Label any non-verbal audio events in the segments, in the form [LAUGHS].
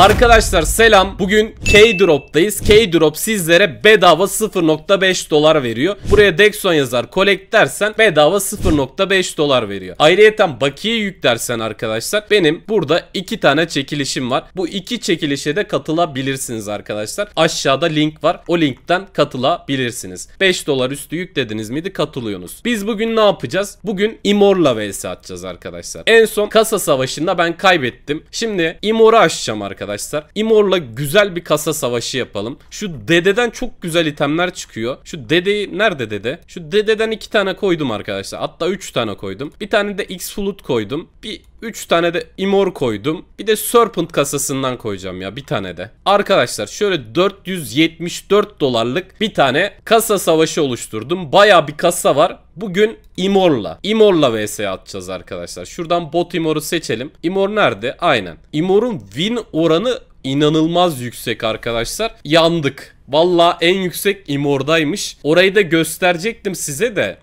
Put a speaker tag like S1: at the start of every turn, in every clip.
S1: Arkadaşlar selam. Bugün K-Drop'tayız. K-Drop sizlere bedava 0.5 dolar veriyor. Buraya Dexon yazar collect dersen bedava 0.5 dolar veriyor. Ayrıyeten bakiye yüklersen arkadaşlar benim burada 2 tane çekilişim var. Bu 2 çekilişe de katılabilirsiniz arkadaşlar. Aşağıda link var. O linkten katılabilirsiniz. 5 dolar üstü yüklediniz miydi katılıyorsunuz. Biz bugün ne yapacağız? Bugün Imor'la vs atacağız arkadaşlar. En son kasa savaşında ben kaybettim. Şimdi Imor'u aşacağım arkadaşlar arkadaşlar. Imor'la güzel bir kasa savaşı yapalım. Şu dededen çok güzel itemler çıkıyor. Şu dedeyi nerede dede? Şu dededen iki tane koydum arkadaşlar. Hatta üç tane koydum. Bir tane de X Flute koydum. Bir 3 tane de imor koydum. Bir de serpent kasasından koyacağım ya bir tane de. Arkadaşlar şöyle 474 dolarlık bir tane kasa savaşı oluşturdum. Baya bir kasa var. Bugün Imor'la. Imor'la vs atacağız arkadaşlar. Şuradan bot Imor'u seçelim. Imor nerede? Aynen. Imor'un win oranı inanılmaz yüksek arkadaşlar. Yandık. Valla en yüksek Imor'daymış. Orayı da gösterecektim size de.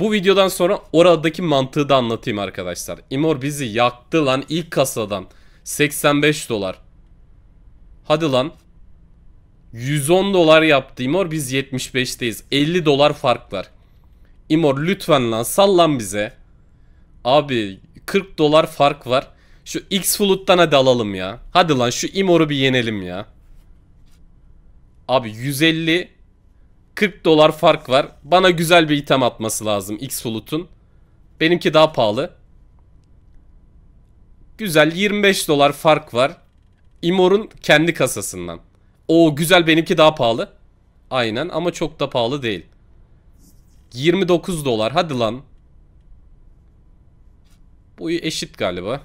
S1: Bu videodan sonra oradaki mantığı da anlatayım arkadaşlar. Imor bizi yaktı lan ilk kasadan. 85 dolar. Hadi lan. 110 dolar yaptı Imor biz 75'teyiz. 50 dolar fark var. Imor lütfen lan sallan bize. Abi 40 dolar fark var. Şu X Flood'dan hadi alalım ya. Hadi lan şu Imor'u bir yenelim ya. Abi 150 40 dolar fark var. Bana güzel bir item atması lazım X Bulut'un. Benimki daha pahalı. Güzel 25 dolar fark var. Imor'un kendi kasasından. O güzel benimki daha pahalı. Aynen ama çok da pahalı değil. 29 dolar hadi lan. Bu eşit galiba.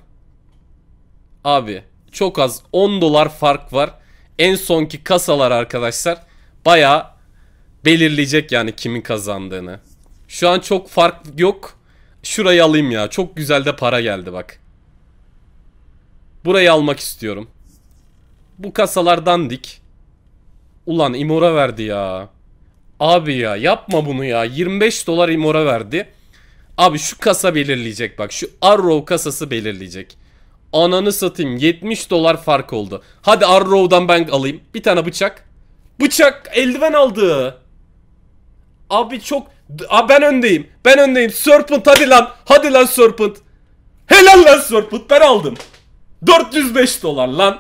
S1: Abi çok az 10 dolar fark var. En sonki kasalar arkadaşlar baya belirleyecek yani kimin kazandığını. Şu an çok fark yok. Şurayı alayım ya. Çok güzel de para geldi bak. Burayı almak istiyorum. Bu kasalardan dik. Ulan imora verdi ya. Abi ya yapma bunu ya. 25 dolar imora verdi. Abi şu kasa belirleyecek bak. Şu Arrow kasası belirleyecek. Ananı satayım 70 dolar fark oldu. Hadi Arrow'dan ben alayım. Bir tane bıçak. Bıçak eldiven aldı. Abi çok... Abi ben öndeyim. Ben öndeyim. Serpent hadi lan. Hadi lan Serpent. Helal lan Serpent ben aldım. 405 dolar lan.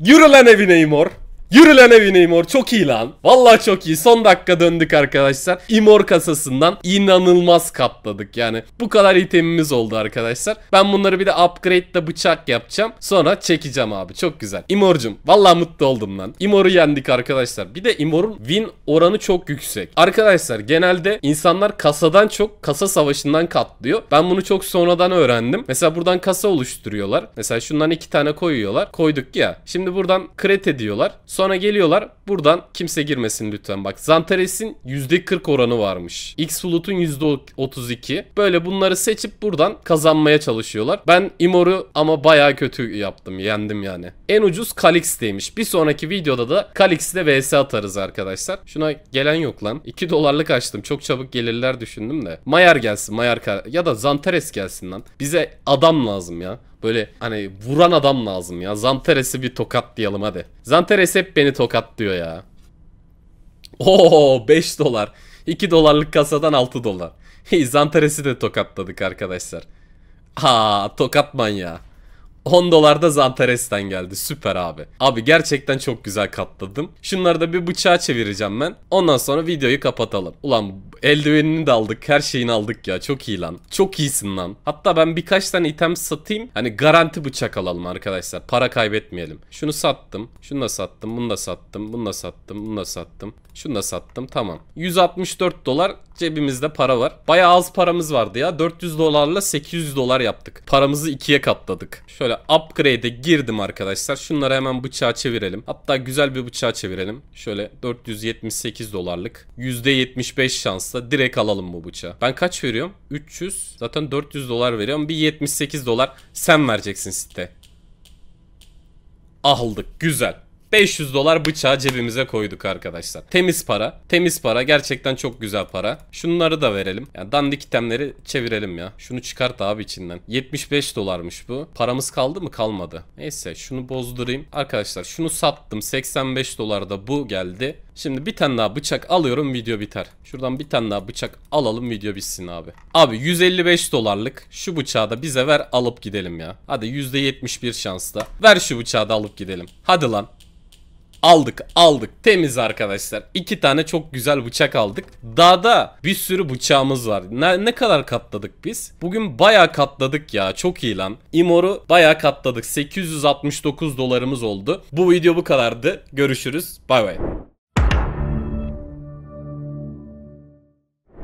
S1: Yürü lan evine Imor. Yürü lan evine İmor çok iyi lan. Vallahi çok iyi. Son dakika döndük arkadaşlar. İmor kasasından inanılmaz katladık. Yani bu kadar itemimiz oldu arkadaşlar. Ben bunları bir de upgrade de bıçak yapacağım. Sonra çekeceğim abi. Çok güzel. İmor'cum vallahi mutlu oldum lan. İmor'u yendik arkadaşlar. Bir de İmor'un win oranı çok yüksek. Arkadaşlar genelde insanlar kasadan çok kasa savaşından katlıyor. Ben bunu çok sonradan öğrendim. Mesela buradan kasa oluşturuyorlar. Mesela şundan iki tane koyuyorlar. Koyduk ya. Şimdi buradan krete diyorlar. Sonra Sonra geliyorlar buradan kimse girmesin lütfen bak. Zantares'in %40 oranı varmış. X Float'un %32. Böyle bunları seçip buradan kazanmaya çalışıyorlar. Ben Imor'u ama baya kötü yaptım. Yendim yani. En ucuz Calix'teymiş. Bir sonraki videoda da Kalix'te vs atarız arkadaşlar. Şuna gelen yok lan. 2 dolarlık açtım. Çok çabuk gelirler düşündüm de. Mayar gelsin. Mayar ya da Zantares gelsin lan. Bize adam lazım ya. Böyle hani vuran adam lazım ya. Zanteres'i bir tokat diyelim hadi. Zanteres hep beni tokat diyor ya. Oo 5 dolar. 2 dolarlık kasadan 6 dolar. [LAUGHS] Zanteres'i de tokatladık arkadaşlar. Ha tokat manyağı. 10 dolar da Zantares'ten geldi. Süper abi. Abi gerçekten çok güzel katladım. Şunları da bir bıçağa çevireceğim ben. Ondan sonra videoyu kapatalım. Ulan eldivenini de aldık. Her şeyini aldık ya. Çok iyi lan. Çok iyisin lan. Hatta ben birkaç tane item satayım. Hani garanti bıçak alalım arkadaşlar. Para kaybetmeyelim. Şunu sattım. Şunu da sattım. Bunu da sattım. Bunu da sattım. Bunu da sattım. Şunu da sattım. Tamam. 164 dolar Cebimizde para var. Baya az paramız vardı ya. 400 dolarla 800 dolar yaptık. Paramızı ikiye katladık. Şöyle upgrade'e girdim arkadaşlar. Şunları hemen bıçağa çevirelim. Hatta güzel bir bıçağa çevirelim. Şöyle 478 dolarlık. %75 şansla direkt alalım bu bıçağı. Ben kaç veriyorum? 300. Zaten 400 dolar veriyorum. Bir 78 dolar sen vereceksin site. Aldık. Güzel. 500 dolar bıçağı cebimize koyduk arkadaşlar. Temiz para. Temiz para. Gerçekten çok güzel para. Şunları da verelim. Yani dandik itemleri çevirelim ya. Şunu çıkart abi içinden. 75 dolarmış bu. Paramız kaldı mı? Kalmadı. Neyse şunu bozdurayım. Arkadaşlar şunu sattım. 85 dolarda bu geldi. Şimdi bir tane daha bıçak alıyorum video biter. Şuradan bir tane daha bıçak alalım video bitsin abi. Abi 155 dolarlık şu bıçağı da bize ver alıp gidelim ya. Hadi %71 şansla. Ver şu bıçağı da alıp gidelim. Hadi lan aldık aldık temiz arkadaşlar. iki tane çok güzel bıçak aldık. Dağda bir sürü bıçağımız var. Ne, ne kadar katladık biz? Bugün baya katladık ya çok iyi lan. Imor'u baya katladık. 869 dolarımız oldu. Bu video bu kadardı. Görüşürüz. Bay bay.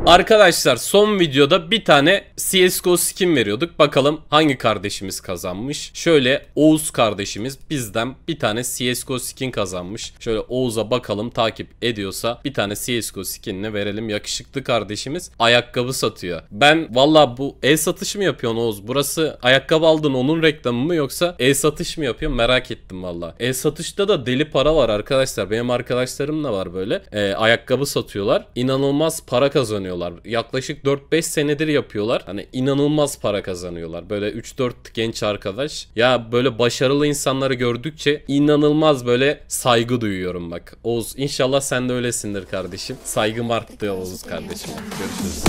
S1: Arkadaşlar son videoda bir tane CSGO skin veriyorduk. Bakalım hangi kardeşimiz kazanmış. Şöyle Oğuz kardeşimiz bizden bir tane CSGO skin kazanmış. Şöyle Oğuz'a bakalım takip ediyorsa bir tane CSGO skinini verelim. Yakışıklı kardeşimiz ayakkabı satıyor. Ben valla bu e-satış mı yapıyorsun Oğuz? Burası ayakkabı aldın onun reklamı mı yoksa e-satış mı yapıyorsun? Merak ettim valla. E-satışta da deli para var arkadaşlar. Benim arkadaşlarım da var böyle. E, ayakkabı satıyorlar. İnanılmaz para kazanıyor kazanıyorlar. Yaklaşık 4-5 senedir yapıyorlar. Hani inanılmaz para kazanıyorlar. Böyle 3-4 genç arkadaş. Ya böyle başarılı insanları gördükçe inanılmaz böyle saygı duyuyorum bak. Oğuz inşallah sen de öylesindir kardeşim. Saygım arttı Oğuz kardeşim. Görüşürüz.